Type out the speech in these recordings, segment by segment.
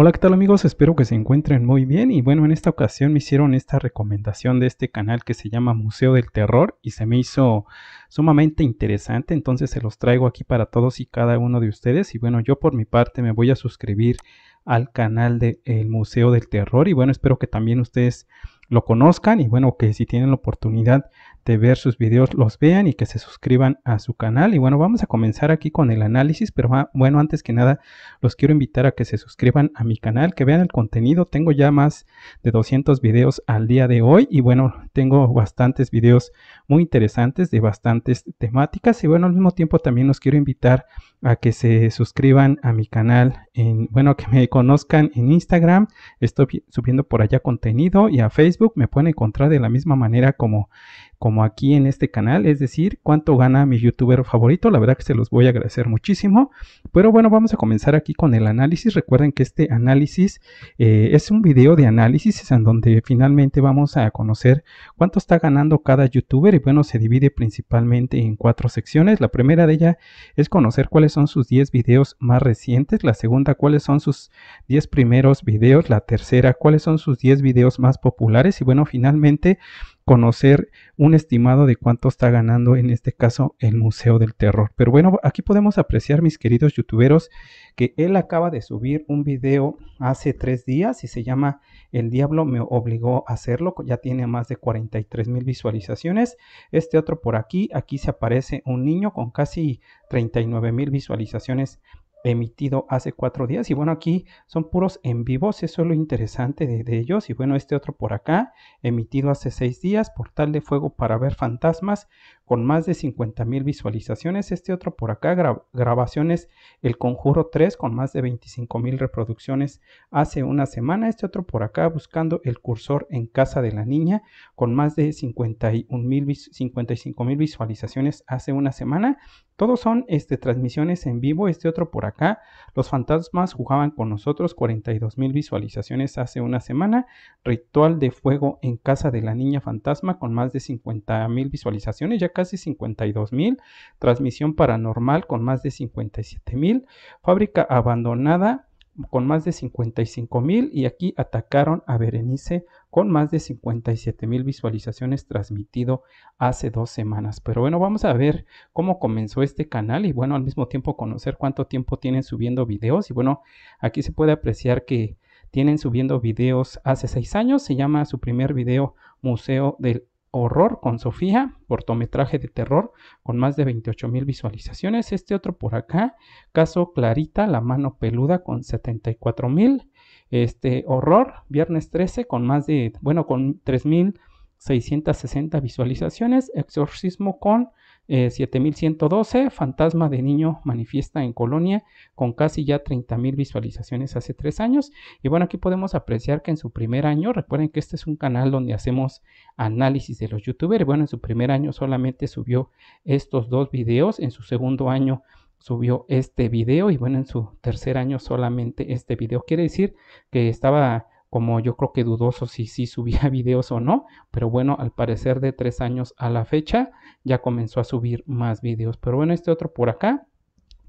Hola, ¿qué tal amigos? Espero que se encuentren muy bien y bueno, en esta ocasión me hicieron esta recomendación de este canal que se llama Museo del Terror y se me hizo sumamente interesante, entonces se los traigo aquí para todos y cada uno de ustedes y bueno, yo por mi parte me voy a suscribir al canal del el Museo del Terror y bueno, espero que también ustedes lo conozcan y bueno, que si tienen la oportunidad este, ver sus videos los vean y que se suscriban a su canal. Y bueno, vamos a comenzar aquí con el análisis, pero ah, bueno, antes que nada los quiero invitar a que se suscriban a mi canal, que vean el contenido. Tengo ya más de 200 videos al día de hoy y bueno, tengo bastantes videos muy interesantes de bastantes temáticas y bueno, al mismo tiempo también los quiero invitar a que se suscriban a mi canal, en, bueno, que me conozcan en Instagram, estoy subiendo por allá contenido y a Facebook me pueden encontrar de la misma manera como como aquí en este canal, es decir, cuánto gana mi youtuber favorito, la verdad que se los voy a agradecer muchísimo, pero bueno, vamos a comenzar aquí con el análisis, recuerden que este análisis eh, es un video de análisis en donde finalmente vamos a conocer cuánto está ganando cada youtuber y bueno, se divide principalmente en cuatro secciones, la primera de ella es conocer cuáles son sus 10 videos más recientes, la segunda cuáles son sus 10 primeros videos, la tercera cuáles son sus 10 videos más populares y bueno, finalmente conocer un estimado de cuánto está ganando en este caso el Museo del Terror. Pero bueno, aquí podemos apreciar, mis queridos youtuberos, que él acaba de subir un video hace tres días y se llama El Diablo me obligó a hacerlo. Ya tiene más de 43 mil visualizaciones. Este otro por aquí, aquí se aparece un niño con casi 39 mil visualizaciones emitido hace cuatro días. Y bueno, aquí son puros en vivos, eso es lo interesante de, ellos. Y bueno, este otro por acá, emitido hace seis días, Portal de Fuego para ver fantasmas, con más de 50 mil visualizaciones. Este otro por acá, grabaciones El Conjuro 3, con más de 25 mil reproducciones hace una semana. Este otro por acá, buscando el cursor en casa de la niña, con más de 51 mil, 55 mil visualizaciones hace una semana. Todos son este, transmisiones en vivo, este otro por acá. Los fantasmas jugaban con nosotros, 42 mil visualizaciones hace una semana. Ritual de fuego en casa de la niña fantasma con más de 50 mil visualizaciones, ya casi 52 mil. Transmisión paranormal con más de 57 mil. Fábrica abandonada con más de 55 mil y aquí atacaron a Berenice con más de 57 mil visualizaciones transmitido hace dos semanas. Pero bueno, vamos a ver cómo comenzó este canal y bueno, al mismo tiempo conocer cuánto tiempo tienen subiendo videos y bueno, aquí se puede apreciar que tienen subiendo videos hace seis años, se llama su primer video Museo del Horror con Sofía, cortometraje de terror con más de 28 mil visualizaciones. Este otro por acá, caso Clarita, la mano peluda con 74 mil. Este horror, viernes 13 con más de, bueno, con 3.660 visualizaciones. Exorcismo con 7112, eh, Fantasma de Niño manifiesta en Colonia con casi ya 30.000 visualizaciones hace tres años. Y bueno, aquí podemos apreciar que en su primer año, recuerden que este es un canal donde hacemos análisis de los youtubers. Bueno, en su primer año solamente subió estos dos videos, en su segundo año subió este video y bueno, en su tercer año solamente este video. Quiere decir que estaba como yo creo que dudoso si sí subía videos o no, pero bueno, al parecer de tres años a la fecha ya comenzó a subir más videos. Pero bueno, este otro por acá,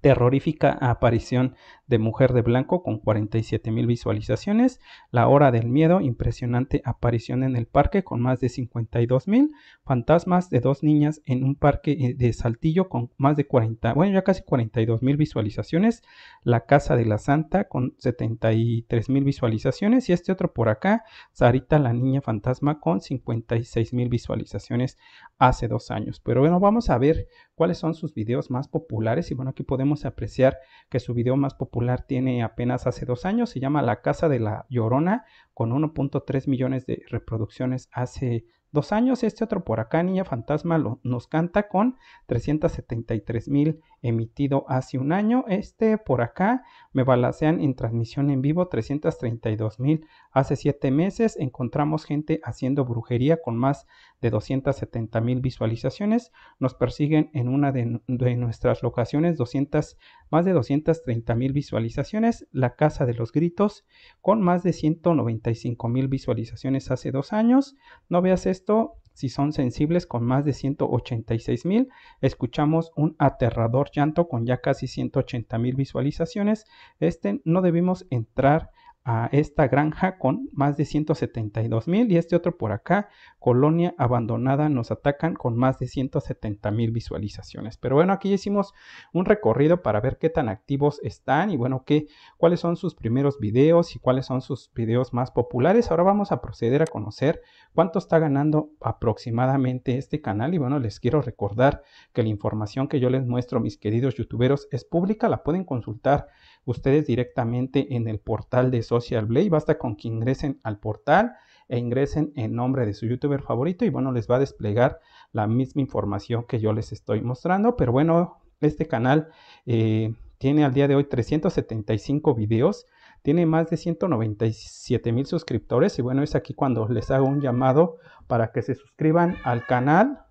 terrorífica aparición de Mujer de Blanco con 47 mil visualizaciones, La Hora del Miedo, impresionante aparición en el parque con más de 52.000 Fantasmas de dos niñas en un parque eh, de Saltillo con más de 40, bueno ya casi 42 mil visualizaciones, La Casa de la Santa con 73 mil visualizaciones y este otro por acá, Sarita la Niña Fantasma con 56 mil visualizaciones hace dos años. Pero bueno, vamos a ver cuáles son sus videos más populares y bueno, aquí podemos apreciar que su video más popular tiene apenas hace dos años, se llama La Casa de la Llorona, con 1.3 millones de reproducciones hace dos años. Este otro por acá, Niña Fantasma, lo, nos canta con 373 mil emitido hace un año. Este por acá me balancean en transmisión en vivo 332 mil. Hace siete meses encontramos gente haciendo brujería con más de 270 mil visualizaciones. Nos persiguen en una de, de nuestras locaciones 200, más de 230 mil visualizaciones. La Casa de los Gritos con más de 195 mil visualizaciones hace dos años. No veas esto si son sensibles con más de 186 mil. Escuchamos un aterrador llanto con ya casi 180 mil visualizaciones. Este no debemos entrar a esta granja con más de 172 mil y este otro por acá, Colonia Abandonada, nos atacan con más de 170 mil visualizaciones. Pero bueno, aquí hicimos un recorrido para ver qué tan activos están y bueno, qué, cuáles son sus primeros videos y cuáles son sus videos más populares. Ahora vamos a proceder a conocer cuánto está ganando aproximadamente este canal y bueno, les quiero recordar que la información que yo les muestro, mis queridos youtuberos, es pública, la pueden consultar ustedes directamente en el portal de Social Blade. Basta con que ingresen al portal e ingresen en nombre de su youtuber favorito y bueno, les va a desplegar la misma información que yo les estoy mostrando. Pero bueno, este canal eh, tiene al día de hoy 375 videos, tiene más de 197 mil suscriptores y bueno, es aquí cuando les hago un llamado para que se suscriban al canal.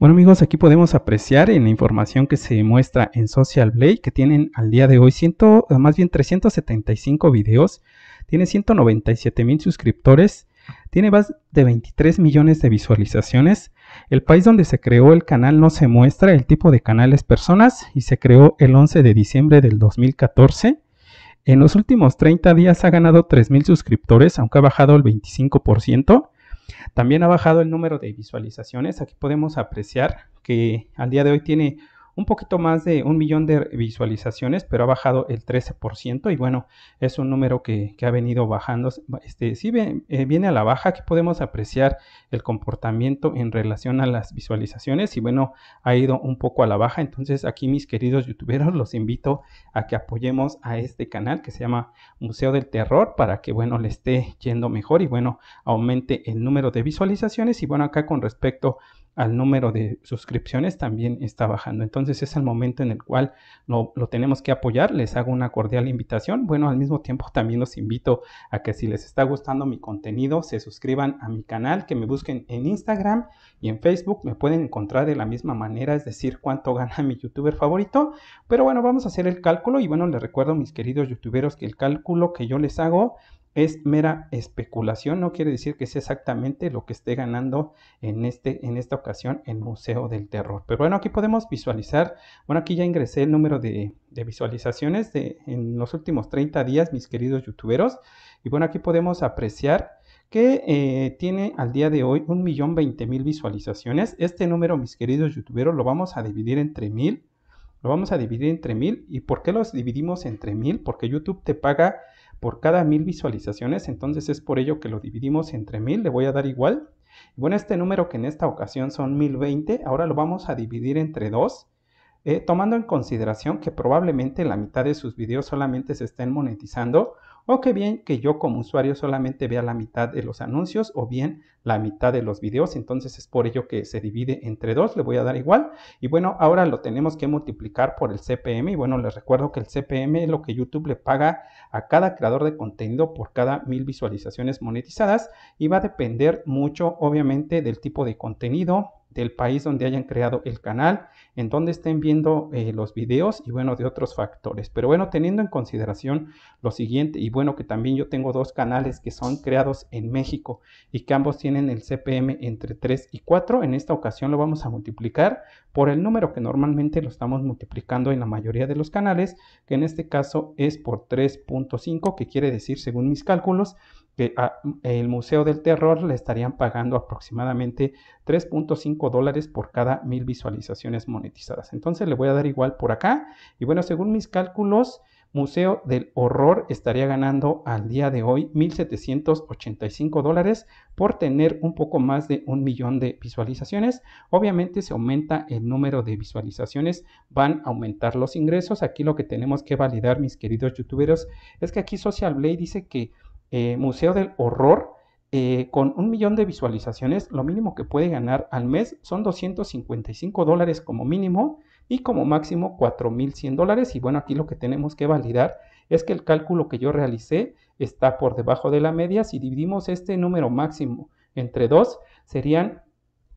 Bueno amigos, aquí podemos apreciar en la información que se muestra en Social Blade que tienen al día de hoy más bien 375 videos, tiene 197 mil suscriptores, tiene más de 23 millones de visualizaciones, el país donde se creó el canal no se muestra, el tipo de canales personas y se creó el 11 de diciembre del 2014. En los últimos 30 días ha ganado 3 mil suscriptores, aunque ha bajado el 25%. También ha bajado el número de visualizaciones. Aquí podemos apreciar que al día de hoy tiene un poquito más de un millón de visualizaciones, pero ha bajado el 13% y bueno, es un número que, ha venido bajando. Este, sí eh, viene a la baja, que podemos apreciar el comportamiento en relación a las visualizaciones y bueno, ha ido un poco a la baja. Entonces aquí mis queridos youtuberos, los invito a que apoyemos a este canal que se llama Museo del Terror para que bueno, le esté yendo mejor y bueno, aumente el número de visualizaciones y bueno, acá con respecto a al número de suscripciones también está bajando. Entonces es el momento en el cual lo, lo, tenemos que apoyar. Les hago una cordial invitación. Bueno, al mismo tiempo también los invito a que si les está gustando mi contenido, se suscriban a mi canal, que me busquen en Instagram y en Facebook. Me pueden encontrar de la misma manera, es decir, cuánto gana mi youtuber favorito. Pero bueno, vamos a hacer el cálculo y bueno, les recuerdo, mis queridos youtuberos, que el cálculo que yo les hago es mera especulación, no quiere decir que sea exactamente lo que esté ganando en, este, en esta ocasión el Museo del Terror. Pero bueno, aquí podemos visualizar, bueno, aquí ya ingresé el número de, visualizaciones de, en los últimos 30 días, mis queridos youtuberos, y bueno, aquí podemos apreciar que eh, tiene al día de hoy un millón mil visualizaciones. Este número, mis queridos youtuberos, lo vamos a dividir entre mil. Lo vamos a dividir entre mil. ¿Y por qué los dividimos entre mil? Porque YouTube te paga por cada mil visualizaciones, entonces es por ello que lo dividimos entre mil, le voy a dar igual. Bueno, este número que en esta ocasión son 1020, ahora lo vamos a dividir entre 2, eh, tomando en consideración que probablemente la mitad de sus videos solamente se estén monetizando o que bien que yo como usuario solamente vea la mitad de los anuncios o bien la mitad de los videos, entonces es por ello que se divide entre dos, le voy a dar igual y bueno, ahora lo tenemos que multiplicar por el CPM y bueno, les recuerdo que el CPM es lo que YouTube le paga a cada creador de contenido por cada mil visualizaciones monetizadas y va a depender mucho obviamente del tipo de contenido, del país donde hayan creado el canal, en donde estén viendo eh, los videos y bueno, de otros factores. Pero bueno, teniendo en consideración lo siguiente, y bueno, que también yo tengo dos canales que son creados en México y que ambos tienen el CPM entre 3 y 4, en esta ocasión lo vamos a multiplicar por el número que normalmente lo estamos multiplicando en la mayoría de los canales, que en este caso es por 3.5, que quiere decir, según mis cálculos, que ah, el Museo del Terror le estarían pagando aproximadamente 3.5 dólares por cada mil visualizaciones monetizadas. Entonces le voy a dar igual por acá. Y bueno, según mis cálculos, Museo del Horror estaría ganando al día de hoy 1.785 dólares por tener un poco más de un millón de visualizaciones. Obviamente se aumenta el número de visualizaciones, van a aumentar los ingresos. Aquí lo que tenemos que validar, mis queridos youtuberos, es que aquí Social Blade dice que eh, Museo del Horror, eh, con un millón de visualizaciones, lo mínimo que puede ganar al mes son 255 dólares como mínimo y como máximo 4.100 dólares. Y bueno, aquí lo que tenemos que validar es que el cálculo que yo realicé está por debajo de la media. Si dividimos este número máximo entre 2, serían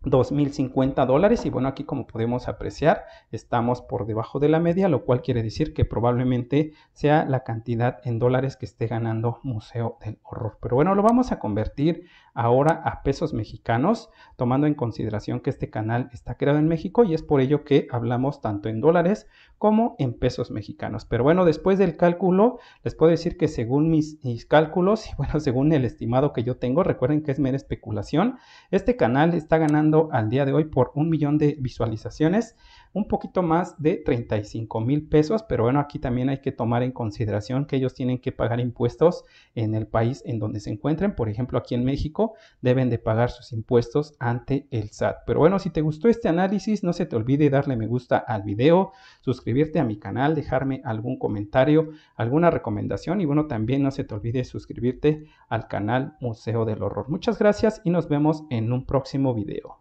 2.050 dólares y bueno aquí como podemos apreciar estamos por debajo de la media lo cual quiere decir que probablemente sea la cantidad en dólares que esté ganando Museo del Horror pero bueno lo vamos a convertir ahora a pesos mexicanos, tomando en consideración que este canal está creado en México y es por ello que hablamos tanto en dólares como en pesos mexicanos. Pero bueno, después del cálculo, les puedo decir que según mis, cálculos y bueno, según el estimado que yo tengo, recuerden que es mera especulación, este canal está ganando al día de hoy por un millón de visualizaciones un poquito más de 35 mil pesos, pero bueno, aquí también hay que tomar en consideración que ellos tienen que pagar impuestos en el país en donde se encuentren, por ejemplo, aquí en México deben de pagar sus impuestos ante el SAT. Pero bueno, si te gustó este análisis, no se te olvide darle me gusta al video, suscribirte a mi canal, dejarme algún comentario, alguna recomendación y bueno, también no se te olvide suscribirte al canal Museo del Horror. Muchas gracias y nos vemos en un próximo video.